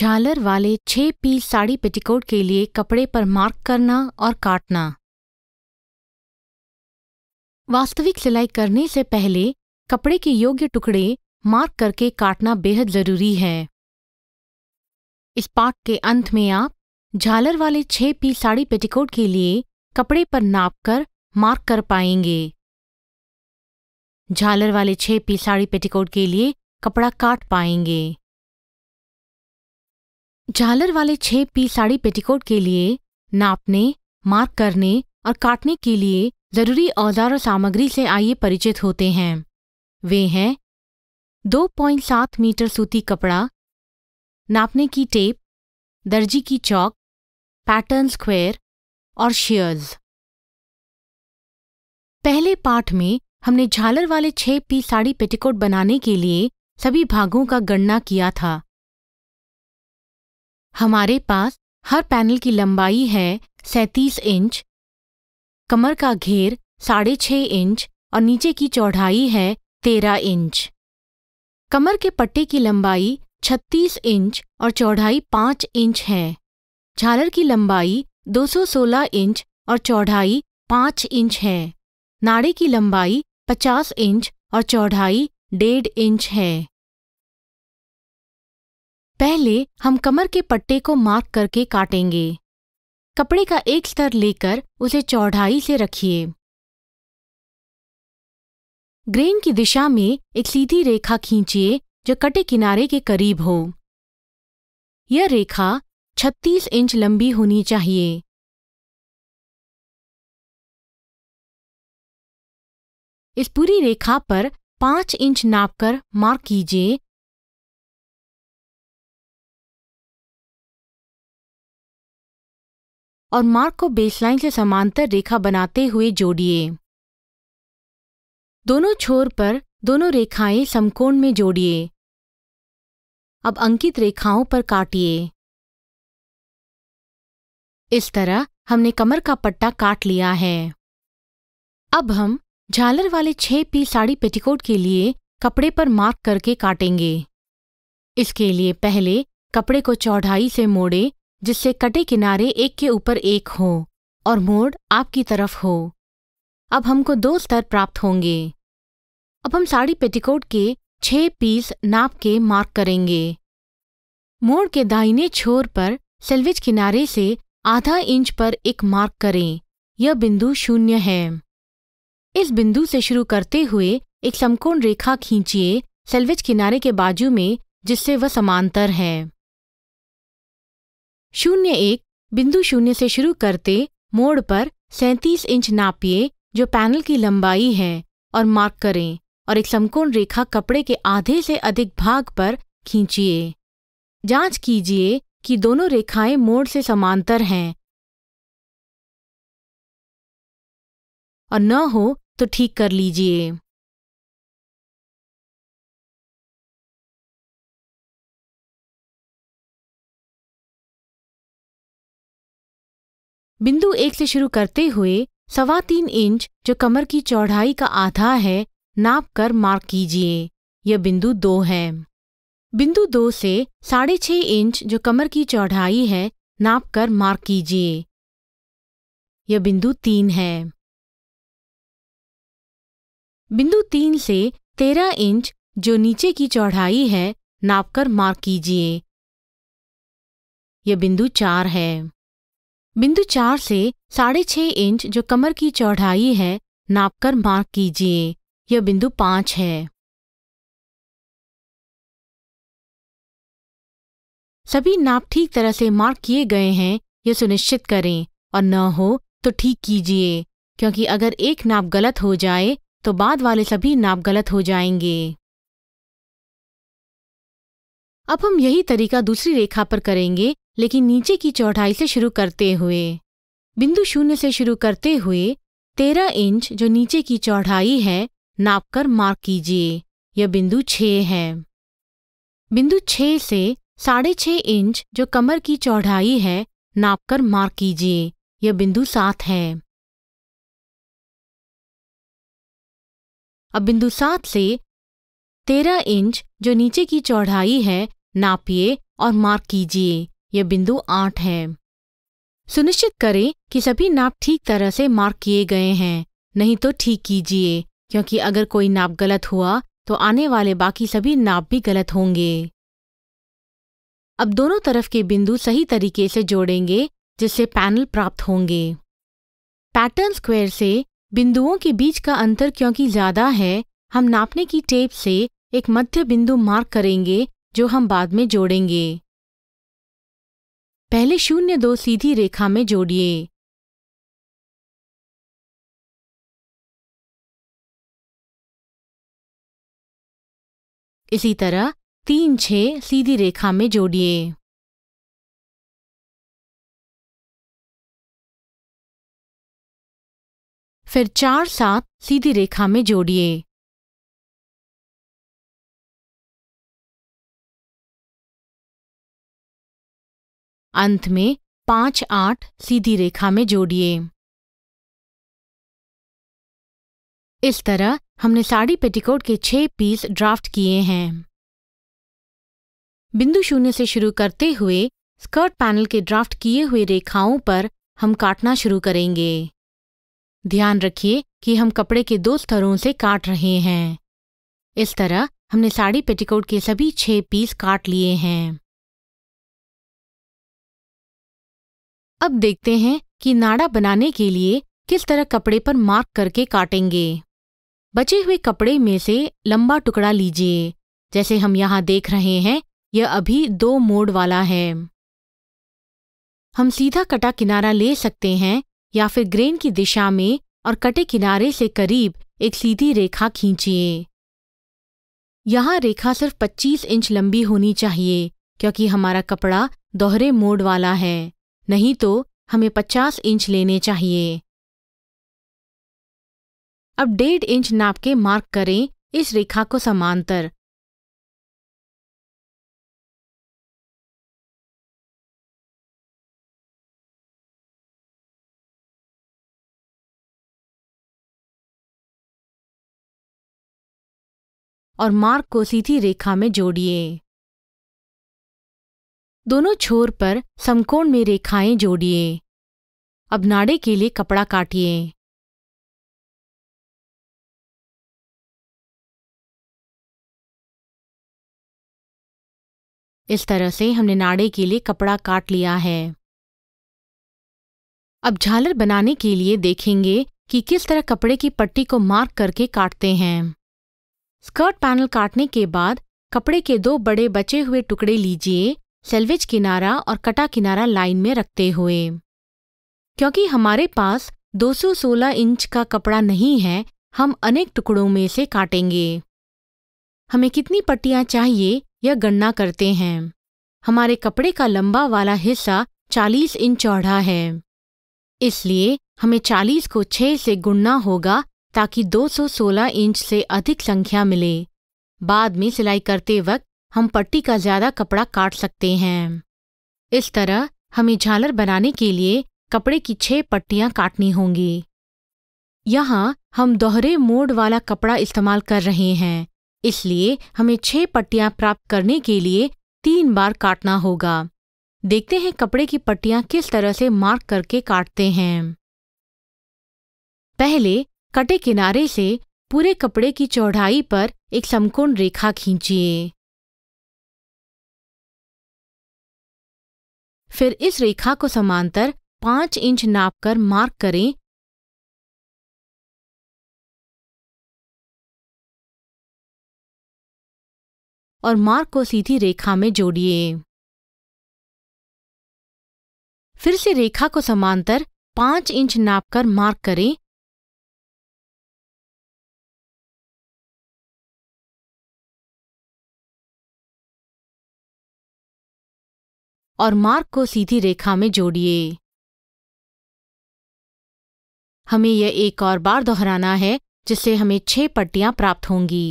झालर वाले छह पीस साड़ी पेटिकोट के लिए कपड़े पर मार्क करना और काटना वास्तविक सिलाई करने से पहले कपड़े के योग्य टुकड़े मार्क करके काटना बेहद ज़रूरी है इस पाठ के अंत में आप झालर वाले छह पीस साड़ी पेटीकोट के लिए कपड़े पर नाप कर मार्क कर पाएंगे झालर वाले छह पीस साड़ी पेटीकोट के लिए कपड़ा काट पाएंगे झालर वाले छह पी साड़ी पेटीकोट के लिए नापने मार्क करने और काटने के लिए जरूरी औजार और सामग्री से आइए परिचित होते हैं वे हैं 2.7 मीटर सूती कपड़ा नापने की टेप दर्जी की चौक पैटर्न स्क्वायर और शेयर्स पहले पाठ में हमने झालर वाले छह पी साड़ी पेटीकोट बनाने के लिए सभी भागों का गणना किया था हमारे पास हर पैनल की लंबाई है सैंतीस इंच कमर का घेर साढ़े छः इंच और नीचे की चौड़ाई है तेरह इंच कमर के पट्टे की लंबाई छत्तीस इंच और चौड़ाई पाँच इंच है झालर की लंबाई 216 इंच और चौड़ाई पाँच इंच है नाड़े की लंबाई 50 इंच और चौड़ाई डेढ़ इंच है पहले हम कमर के पट्टे को मार्क करके काटेंगे कपड़े का एक स्तर लेकर उसे चौड़ाई से रखिए ग्रेन की दिशा में एक सीधी रेखा खींचिए जो कटे किनारे के करीब हो यह रेखा 36 इंच लंबी होनी चाहिए इस पूरी रेखा पर 5 इंच नापकर मार्क कीजिए और मार्क को बेसलाइन से समांतर रेखा बनाते हुए जोड़िए दोनों छोर पर दोनों रेखाएं समकोण में जोड़िए अब अंकित रेखाओं पर काटिए इस तरह हमने कमर का पट्टा काट लिया है अब हम झालर वाले छह पी साड़ी पेटीकोट के लिए कपड़े पर मार्क करके काटेंगे इसके लिए पहले कपड़े को चौड़ाई से मोड़े जिससे कटे किनारे एक के ऊपर एक हो और मोड़ आपकी तरफ हो अब हमको दो स्तर प्राप्त होंगे अब हम साड़ी पेटीकोट के छह पीस नाप के मार्क करेंगे मोड़ के दाहिने छोर पर सेल्वेज किनारे से आधा इंच पर एक मार्क करें यह बिंदु शून्य है इस बिंदु से शुरू करते हुए एक समकोण रेखा खींचिए सेल्वेज किनारे के बाजू में जिससे वह समांतर है शून्य एक बिंदु शून्य से शुरू करते मोड़ पर सैंतीस इंच नापिए जो पैनल की लंबाई है और मार्क करें और एक समकोण रेखा कपड़े के आधे से अधिक भाग पर खींचिए जांच कीजिए कि दोनों रेखाएं मोड़ से समांतर हैं और न हो तो ठीक कर लीजिए बिंदु एक से शुरू करते हुए सवा तीन इंच जो कमर की चौड़ाई का आधा है नाप कर मार्क कीजिए यह बिंदु दो है बिंदु दो से साढ़े छह इंच जो कमर की चौड़ाई है नाप कर मार्क कीजिए यह बिंदु तीन है बिंदु तीन से तेरह इंच जो नीचे की चौड़ाई है नापकर मार्क कीजिए यह बिंदु चार है बिंदु चार से साढ़े छः इंच जो कमर की चौड़ाई है नापकर मार्क कीजिए यह बिंदु पाँच है सभी नाप ठीक तरह से मार्क किए गए हैं यह सुनिश्चित करें और न हो तो ठीक कीजिए क्योंकि अगर एक नाप गलत हो जाए तो बाद वाले सभी नाप गलत हो जाएंगे अब हम यही तरीका दूसरी रेखा पर करेंगे लेकिन नीचे की चौड़ाई से शुरू करते हुए बिंदु शून्य से शुरू करते हुए तेरह इंच जो नीचे की चौड़ाई है नापकर मार्क कीजिए यह बिंदु छः है बिंदु छः से साढ़े छः इंच जो कमर की चौड़ाई है नापकर मार्क कीजिए यह बिंदु सात है अब बिंदु सात से तेरह इंच जो नीचे की चौड़ाई है नापिए और मार्क कीजिए यह बिंदु आठ है सुनिश्चित करें कि सभी नाप ठीक तरह से मार्क किए गए हैं नहीं तो ठीक कीजिए क्योंकि अगर कोई नाप गलत हुआ तो आने वाले बाकी सभी नाप भी गलत होंगे अब दोनों तरफ के बिंदु सही तरीके से जोड़ेंगे जिससे पैनल प्राप्त होंगे पैटर्न स्क्वायर से बिंदुओं के बीच का अंतर क्योंकि ज्यादा है हम नापने की टेप से एक मध्य बिंदु मार्क करेंगे जो हम बाद में जोड़ेंगे पहले शून्य दो सीधी रेखा में जोड़िए इसी तरह तीन छह सीधी रेखा में जोड़िए फिर चार सात सीधी रेखा में जोड़िए अंत में पांच आठ सीधी रेखा में जोड़िए इस तरह हमने साड़ी पेटीकोट के छह पीस ड्राफ्ट किए हैं बिंदु शून्य से शुरू करते हुए स्कर्ट पैनल के ड्राफ्ट किए हुए रेखाओं पर हम काटना शुरू करेंगे ध्यान रखिए कि हम कपड़े के दो स्तरों से काट रहे हैं इस तरह हमने साड़ी पेटीकोट के सभी छह पीस काट लिए हैं अब देखते हैं कि नाड़ा बनाने के लिए किस तरह कपड़े पर मार्क करके काटेंगे बचे हुए कपड़े में से लंबा टुकड़ा लीजिए जैसे हम यहाँ देख रहे हैं यह अभी दो मोड़ वाला है हम सीधा कटा किनारा ले सकते हैं या फिर ग्रेन की दिशा में और कटे किनारे से करीब एक सीधी रेखा खींचिए यहाँ रेखा सिर्फ 25 इंच लंबी होनी चाहिए क्योंकि हमारा कपड़ा दोहरे मोड़ वाला है नहीं तो हमें पचास इंच लेने चाहिए अब डेढ़ इंच नाप के मार्क करें इस रेखा को समांतर और मार्क को सीधी रेखा में जोड़िए दोनों छोर पर समकोण में रेखाएं जोड़िए अब नाड़े के लिए कपड़ा काटिए इस तरह से हमने नाड़े के लिए कपड़ा काट लिया है अब झालर बनाने के लिए देखेंगे कि किस तरह कपड़े की पट्टी को मार्क करके काटते हैं स्कर्ट पैनल काटने के बाद कपड़े के दो बड़े बचे हुए टुकड़े लीजिए सेल्वेज किनारा और कटा किनारा लाइन में रखते हुए क्योंकि हमारे पास 216 इंच का कपड़ा नहीं है हम अनेक टुकड़ों में से काटेंगे हमें कितनी पट्टियाँ चाहिए यह गणना करते हैं हमारे कपड़े का लंबा वाला हिस्सा 40 इंच चौड़ा है इसलिए हमें 40 को 6 से गुणना होगा ताकि 216 इंच से अधिक संख्या मिले बाद में सिलाई करते वक्त हम पट्टी का ज़्यादा कपड़ा काट सकते हैं इस तरह हमें झालर बनाने के लिए कपड़े की छह पट्टियाँ काटनी होंगी यहाँ हम दोहरे मोड़ वाला कपड़ा इस्तेमाल कर रहे हैं इसलिए हमें छह पट्टियाँ प्राप्त करने के लिए तीन बार काटना होगा देखते हैं कपड़े की पट्टियाँ किस तरह से मार्क करके काटते हैं पहले कटे किनारे से पूरे कपड़े की चौड़ाई पर एक समकोण रेखा खींचिए फिर इस रेखा को समांतर पांच इंच नापकर मार्क करें और मार्क को सीधी रेखा में जोड़िए फिर से रेखा को समांतर पांच इंच नापकर मार्क करें और मार्क को सीधी रेखा में जोड़िए हमें यह एक और बार दोहराना है जिससे हमें छह पट्टियां प्राप्त होंगी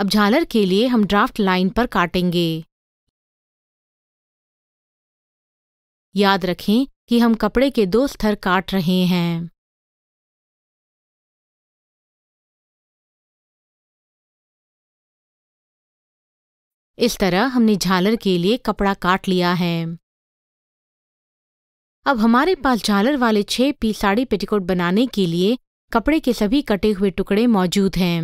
अब झालर के लिए हम ड्राफ्ट लाइन पर काटेंगे याद रखें कि हम कपड़े के दो स्तर काट रहे हैं इस तरह हमने झालर के लिए कपड़ा काट लिया है अब हमारे पास झालर वाले छह पी साड़ी पेटीकोट बनाने के लिए कपड़े के सभी कटे हुए टुकड़े मौजूद हैं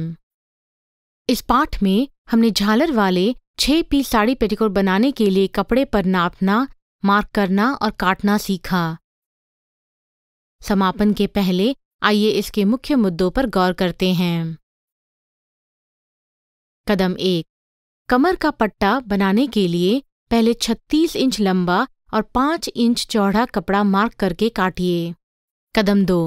इस पाठ में हमने झालर वाले छह पी साड़ी पेटीकोट बनाने के लिए कपड़े पर नापना मार्क करना और काटना सीखा समापन के पहले आइए इसके मुख्य मुद्दों पर गौर करते हैं कदम एक कमर का पट्टा बनाने के लिए पहले 36 इंच लंबा और 5 इंच चौड़ा कपड़ा मार्क करके काटिए कदम दो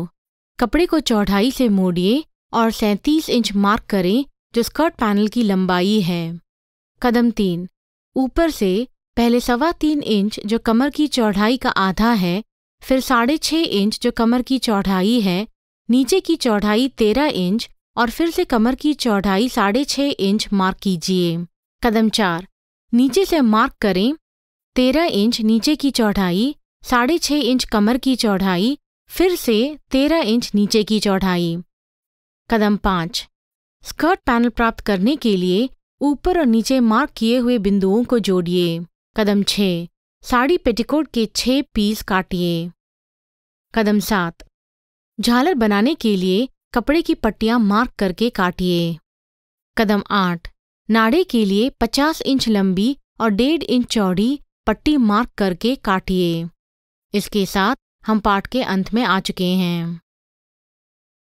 कपड़े को चौड़ाई से मोड़िए और 37 इंच मार्क करें जो स्कर्ट पैनल की लंबाई है कदम तीन ऊपर से पहले सवा तीन इंच जो कमर की चौड़ाई का आधा है फिर साढ़े छः इंच जो कमर की चौड़ाई है नीचे की चौड़ाई तेरह इंच और फिर से कमर की चौड़ाई साढ़े छः इंच मार्क कीजिए कदम चार नीचे से मार्क करें तेरह इंच नीचे की चौड़ाई साढ़े छः इंच कमर की चौड़ाई फिर से तेरह इंच नीचे की चौड़ाई कदम पाँच स्कर्ट पैनल प्राप्त करने के लिए ऊपर और नीचे मार्क किए हुए बिंदुओं को जोड़िए कदम छः साड़ी पेटिकोट के छः पीस काटिए कदम सात झालर बनाने के लिए कपड़े की पट्टियां मार्क करके काटिए कदम आठ नाड़े के लिए 50 इंच लंबी और डेढ़ इंच चौड़ी पट्टी मार्क करके काटिए इसके साथ हम पाठ के अंत में आ चुके हैं